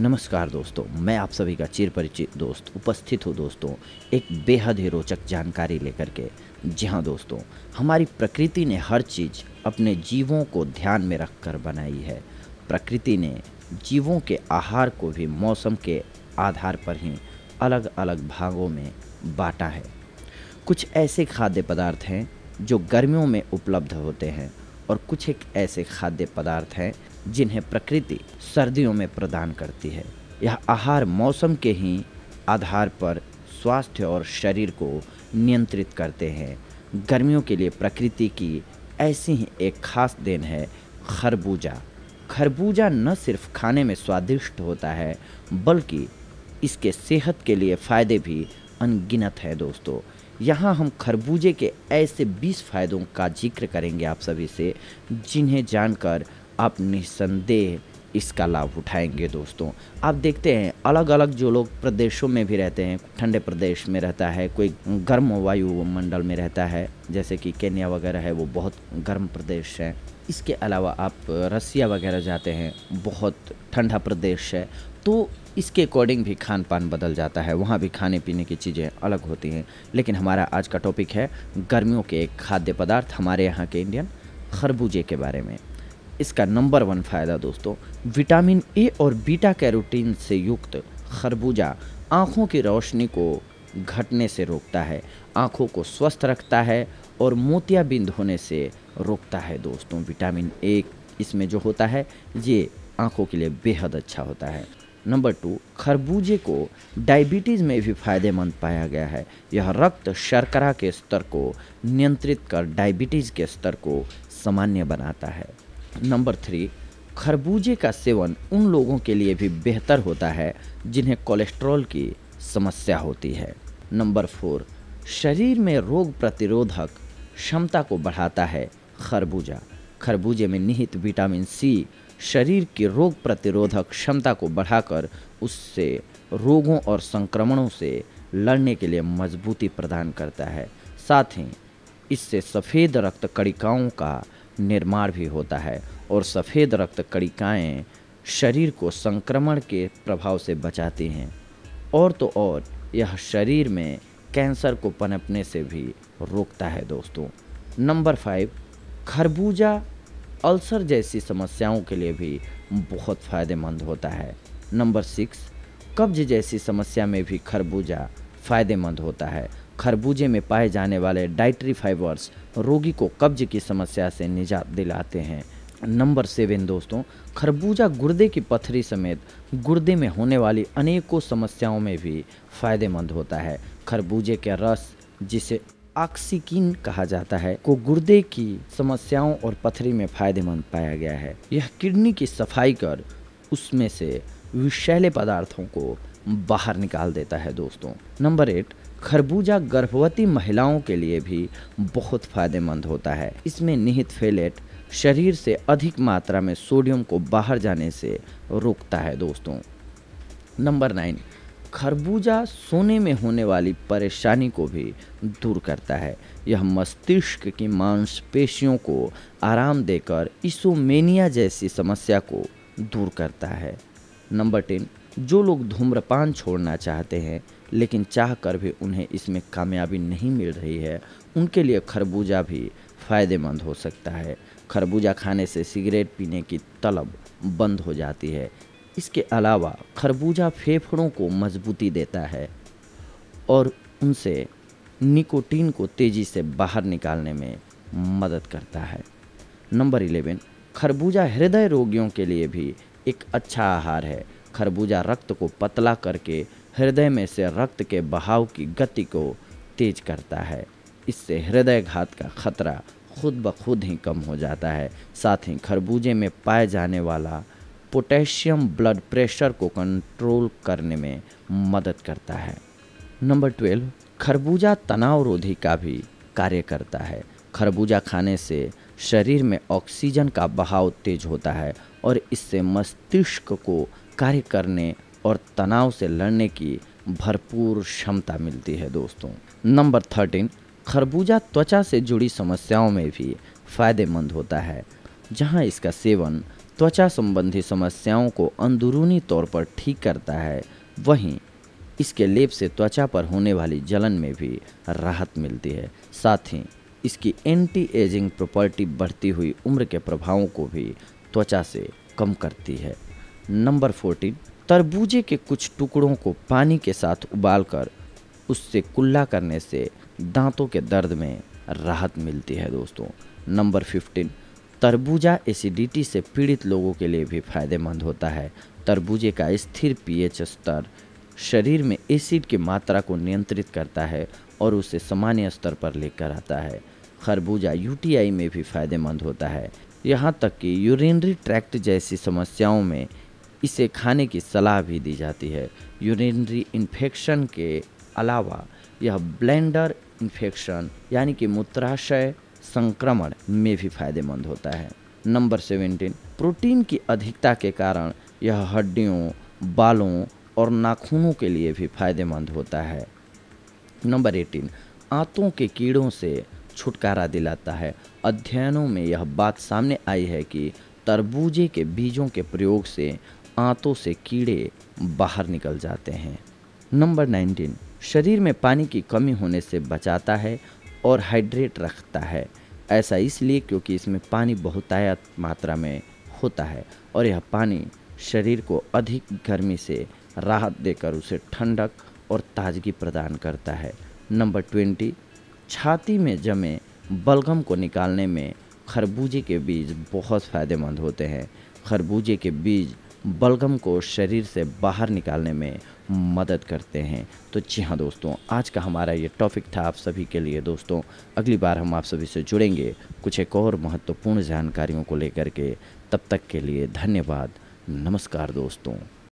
नमस्कार दोस्तों मैं आप सभी का चिर परिचित दोस्त उपस्थित हूँ दोस्तों एक बेहद ही रोचक जानकारी लेकर के जी हाँ दोस्तों हमारी प्रकृति ने हर चीज़ अपने जीवों को ध्यान में रख कर बनाई है प्रकृति ने जीवों के आहार को भी मौसम के आधार पर ही अलग अलग भागों में बांटा है कुछ ऐसे खाद्य पदार्थ हैं जो गर्मियों में उपलब्ध होते हैं और कुछ एक ऐसे खाद्य पदार्थ हैं जिन्हें प्रकृति सर्दियों में प्रदान करती है यह आहार मौसम के ही आधार पर स्वास्थ्य और शरीर को नियंत्रित करते हैं गर्मियों के लिए प्रकृति की ऐसी ही एक खास देन है खरबूजा खरबूजा न सिर्फ खाने में स्वादिष्ट होता है बल्कि इसके सेहत के लिए फ़ायदे भी अनगिनत हैं दोस्तों यहाँ हम खरबूजे के ऐसे 20 फ़ायदों का जिक्र करेंगे आप सभी से जिन्हें जानकर आप निसंदेह इसका लाभ उठाएंगे दोस्तों आप देखते हैं अलग अलग जो लोग प्रदेशों में भी रहते हैं ठंडे प्रदेश में रहता है कोई गर्म वायु मंडल में रहता है जैसे कि केन्या वगैरह है वो बहुत गर्म प्रदेश है इसके अलावा आप रसिया वगैरह जाते हैं बहुत ठंडा प्रदेश है तो इसके अकॉर्डिंग भी खान पान बदल जाता है वहाँ भी खाने पीने की चीज़ें अलग होती हैं लेकिन हमारा आज का टॉपिक है गर्मियों के एक खाद्य पदार्थ हमारे यहाँ के इंडियन खरबूजे के बारे में इसका नंबर वन फ़ायदा दोस्तों विटामिन ए और बीटा कैरोटीन से युक्त खरबूजा आँखों की रोशनी को घटने से रोकता है आँखों को स्वस्थ रखता है और मोतियाबिंद होने से रोकता है दोस्तों विटामिन ए इसमें जो होता है ये आँखों के लिए बेहद अच्छा होता है नंबर टू खरबूजे को डायबिटीज़ में भी फायदेमंद पाया गया है यह रक्त शर्करा के स्तर को नियंत्रित कर डायबिटीज़ के स्तर को सामान्य बनाता है नंबर थ्री खरबूजे का सेवन उन लोगों के लिए भी बेहतर होता है जिन्हें कोलेस्ट्रॉल की समस्या होती है नंबर फोर शरीर में रोग प्रतिरोधक क्षमता को बढ़ाता है खरबूजा खरबूजे में निहित विटामिन सी शरीर की रोग प्रतिरोधक क्षमता को बढ़ाकर उससे रोगों और संक्रमणों से लड़ने के लिए मजबूती प्रदान करता है साथ ही इससे सफ़ेद रक्त कणिकाओं का निर्माण भी होता है और सफ़ेद रक्त कणिकाएँ शरीर को संक्रमण के प्रभाव से बचाती हैं और तो और यह शरीर में कैंसर को पनपने से भी रोकता है दोस्तों नंबर फाइव खरबूजा अल्सर जैसी समस्याओं के लिए भी बहुत फ़ायदेमंद होता है नंबर सिक्स कब्ज जैसी समस्या में भी खरबूजा फ़ायदेमंद होता है खरबूजे में पाए जाने वाले डाइट्री फाइबर्स रोगी को कब्ज की समस्या से निजात दिलाते हैं नंबर सेवन दोस्तों खरबूजा गुर्दे की पथरी समेत गुर्दे में होने वाली अनेकों समस्याओं में भी फायदेमंद होता है खरबूजे के रस जिसे ऑक्सीकिन कहा जाता है को गुर्दे की समस्याओं और पथरी में फायदेमंद पाया गया है यह किडनी की सफाई कर उसमें से विषैले पदार्थों को बाहर निकाल देता है दोस्तों नंबर एट खरबूजा गर्भवती महिलाओं के लिए भी बहुत फायदेमंद होता है इसमें निहित फेलेट शरीर से अधिक मात्रा में सोडियम को बाहर जाने से रोकता है दोस्तों नंबर नाइन खरबूजा सोने में होने वाली परेशानी को भी दूर करता है यह मस्तिष्क की मांसपेशियों को आराम देकर इसोमेनिया जैसी समस्या को दूर करता है नंबर टेन जो लोग धूम्रपान छोड़ना चाहते हैं लेकिन चाह कर भी उन्हें इसमें कामयाबी नहीं मिल रही है उनके लिए खरबूजा भी फ़ायदेमंद हो सकता है खरबूजा खाने से सिगरेट पीने की तलब बंद हो जाती है इसके अलावा खरबूजा फेफड़ों को मजबूती देता है और उनसे निकोटीन को तेज़ी से बाहर निकालने में मदद करता है नंबर इलेवन खरबूजा हृदय रोगियों के लिए भी एक अच्छा आहार है खरबूजा रक्त को पतला करके हृदय में से रक्त के बहाव की गति को तेज करता है इससे हृदय घात का खतरा खुद ब खुद ही कम हो जाता है साथ ही खरबूजे में पाए जाने वाला पोटेशियम ब्लड प्रेशर को कंट्रोल करने में मदद करता है नंबर ट्वेल्व खरबूजा तनाव रोधी का भी कार्य करता है खरबूजा खाने से शरीर में ऑक्सीजन का बहाव तेज होता है और इससे मस्तिष्क को कार्य करने और तनाव से लड़ने की भरपूर क्षमता मिलती है दोस्तों नंबर थर्टीन खरबूजा त्वचा से जुड़ी समस्याओं में भी फायदेमंद होता है जहाँ इसका सेवन त्वचा संबंधी समस्याओं को अंदरूनी तौर पर ठीक करता है वहीं इसके लेप से त्वचा पर होने वाली जलन में भी राहत मिलती है साथ ही इसकी एंटी एजिंग प्रॉपर्टी बढ़ती हुई उम्र के प्रभावों को भी त्वचा से कम करती है नंबर फोर्टीन तरबूजे के कुछ टुकड़ों को पानी के साथ उबालकर उससे कुल्ला करने से दांतों के दर्द में राहत मिलती है दोस्तों नंबर फिफ्टीन तरबूजा एसिडिटी से पीड़ित लोगों के लिए भी फायदेमंद होता है तरबूजे का स्थिर पीएच स्तर शरीर में एसिड की मात्रा को नियंत्रित करता है और उसे सामान्य स्तर पर लेकर आता है खरबूजा यूटीआई में भी फायदेमंद होता है यहाँ तक कि यूरिनरी ट्रैक्ट जैसी समस्याओं में इसे खाने की सलाह भी दी जाती है यूरिनरी इन्फेक्शन के अलावा यह ब्लेंडर इन्फेक्शन यानी कि मूत्राशय संक्रमण में भी फायदेमंद होता है नंबर सेवेंटीन प्रोटीन की अधिकता के कारण यह हड्डियों बालों और नाखूनों के लिए भी फायदेमंद होता है नंबर एटीन आंतों के कीड़ों से छुटकारा दिलाता है अध्ययनों में यह बात सामने आई है कि तरबूजे के बीजों के प्रयोग से आंतों से कीड़े बाहर निकल जाते हैं नंबर 19 शरीर में पानी की कमी होने से बचाता है और हाइड्रेट रखता है ऐसा इसलिए क्योंकि इसमें पानी बहुतायत मात्रा में होता है और यह पानी शरीर को अधिक गर्मी से राहत देकर उसे ठंडक और ताजगी प्रदान करता है नंबर ट्वेंटी छाती में जमे बलगम को निकालने में खरबूजे के बीज बहुत फ़ायदेमंद होते हैं खरबूजे के बीज बलगम को शरीर से बाहर निकालने में मदद करते हैं तो जी हाँ दोस्तों आज का हमारा ये टॉपिक था आप सभी के लिए दोस्तों अगली बार हम आप सभी से जुड़ेंगे कुछ एक और महत्वपूर्ण जानकारियों को लेकर के तब तक के लिए धन्यवाद नमस्कार दोस्तों